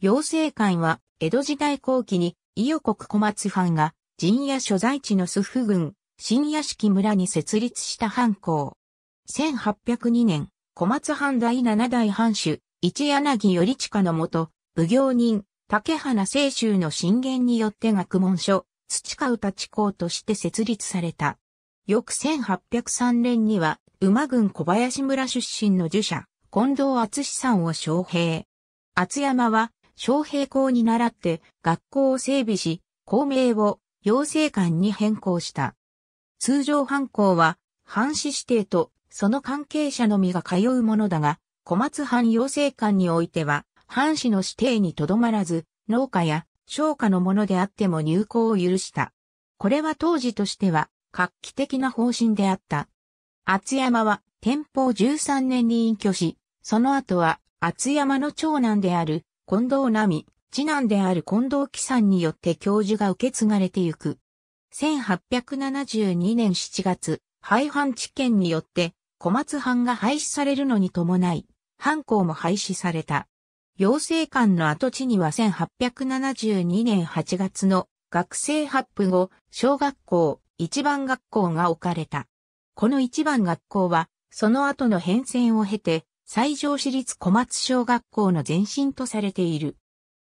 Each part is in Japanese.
陽性館は、江戸時代後期に、伊予国小松藩が、陣屋所在地の祖父郡、新屋敷村に設立した藩校。1802年、小松藩第七代藩主、一柳頼親のもと、奉行人、竹花清州の進言によって学問所、土川立地校として設立された。翌1803年には、馬郡小林村出身の儒者、近藤厚さんを招聘。厚山は、昌平校に習って学校を整備し、校名を養成館に変更した。通常藩校は、藩士指定とその関係者のみが通うものだが、小松藩養成館においては、藩士の指定にとどまらず、農家や商家のものであっても入校を許した。これは当時としては、画期的な方針であった。厚山は、天保13年に隠居し、その後は、厚山の長男である、近藤奈美、次男である近藤貴さんによって教授が受け継がれてゆく。1872年7月、廃藩置県によって小松藩が廃止されるのに伴い、藩校も廃止された。養成館の跡地には1872年8月の学生発布後、小学校、一番学校が置かれた。この一番学校は、その後の変遷を経て、西条市立小松小学校の前身とされている。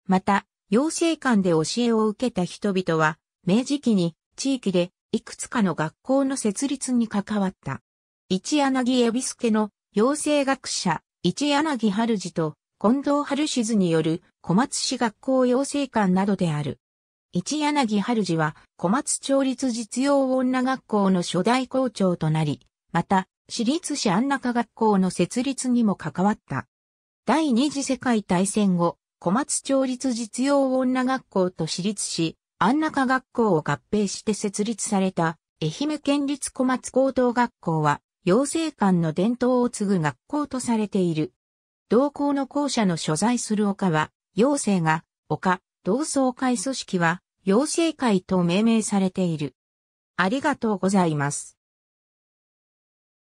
また、養成館で教えを受けた人々は、明治期に地域でいくつかの学校の設立に関わった。一柳恵比助の養成学者、一柳春次と近藤春志図による小松市学校養成館などである。一柳春次は小松町立実用女学校の初代校長となり、また私立市安中学校の設立にも関わった。第二次世界大戦後、小松町立実用女学校と私立市安中学校を合併して設立された愛媛県立小松高等学校は、養成館の伝統を継ぐ学校とされている。同校の校舎の所在する丘は、養成が、丘、同窓会組織は、養成会と命名されている。ありがとうございます。